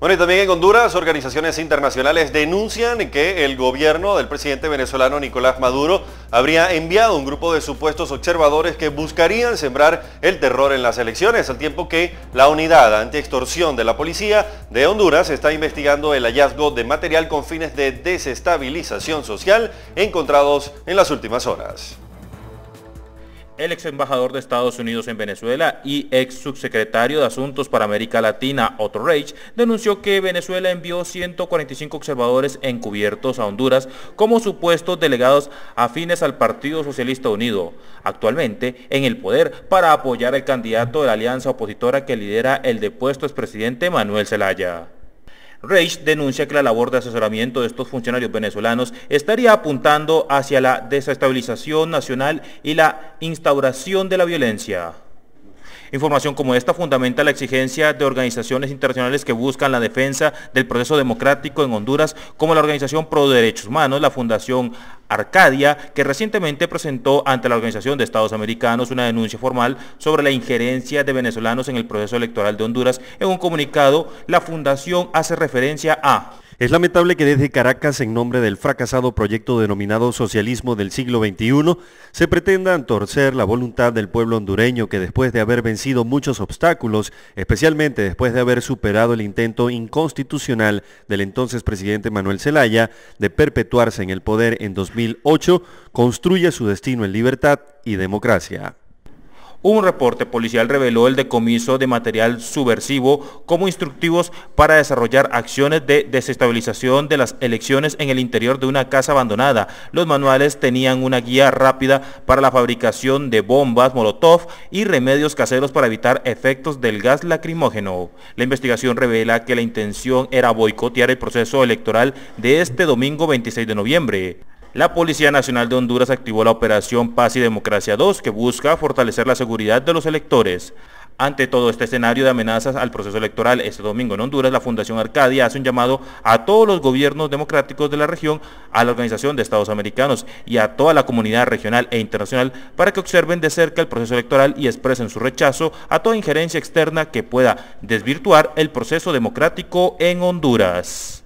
Bueno, y también en Honduras, organizaciones internacionales denuncian que el gobierno del presidente venezolano Nicolás Maduro habría enviado un grupo de supuestos observadores que buscarían sembrar el terror en las elecciones, al tiempo que la unidad anti-extorsión de la policía de Honduras está investigando el hallazgo de material con fines de desestabilización social encontrados en las últimas horas el ex embajador de Estados Unidos en Venezuela y ex subsecretario de Asuntos para América Latina, Otto Reich, denunció que Venezuela envió 145 observadores encubiertos a Honduras como supuestos delegados afines al Partido Socialista Unido, actualmente en el poder, para apoyar al candidato de la alianza opositora que lidera el depuesto expresidente Manuel Zelaya. Reich denuncia que la labor de asesoramiento de estos funcionarios venezolanos estaría apuntando hacia la desestabilización nacional y la instauración de la violencia. Información como esta fundamenta la exigencia de organizaciones internacionales que buscan la defensa del proceso democrático en Honduras, como la Organización Pro Derechos Humanos, la Fundación Arcadia, que recientemente presentó ante la Organización de Estados Americanos una denuncia formal sobre la injerencia de venezolanos en el proceso electoral de Honduras. En un comunicado, la Fundación hace referencia a es lamentable que desde Caracas, en nombre del fracasado proyecto denominado socialismo del siglo XXI, se pretenda torcer la voluntad del pueblo hondureño que después de haber vencido muchos obstáculos, especialmente después de haber superado el intento inconstitucional del entonces presidente Manuel Zelaya de perpetuarse en el poder en 2008, construye su destino en libertad y democracia. Un reporte policial reveló el decomiso de material subversivo como instructivos para desarrollar acciones de desestabilización de las elecciones en el interior de una casa abandonada. Los manuales tenían una guía rápida para la fabricación de bombas, molotov y remedios caseros para evitar efectos del gas lacrimógeno. La investigación revela que la intención era boicotear el proceso electoral de este domingo 26 de noviembre. La Policía Nacional de Honduras activó la Operación Paz y Democracia 2 que busca fortalecer la seguridad de los electores. Ante todo este escenario de amenazas al proceso electoral este domingo en Honduras, la Fundación Arcadia hace un llamado a todos los gobiernos democráticos de la región, a la Organización de Estados Americanos y a toda la comunidad regional e internacional para que observen de cerca el proceso electoral y expresen su rechazo a toda injerencia externa que pueda desvirtuar el proceso democrático en Honduras.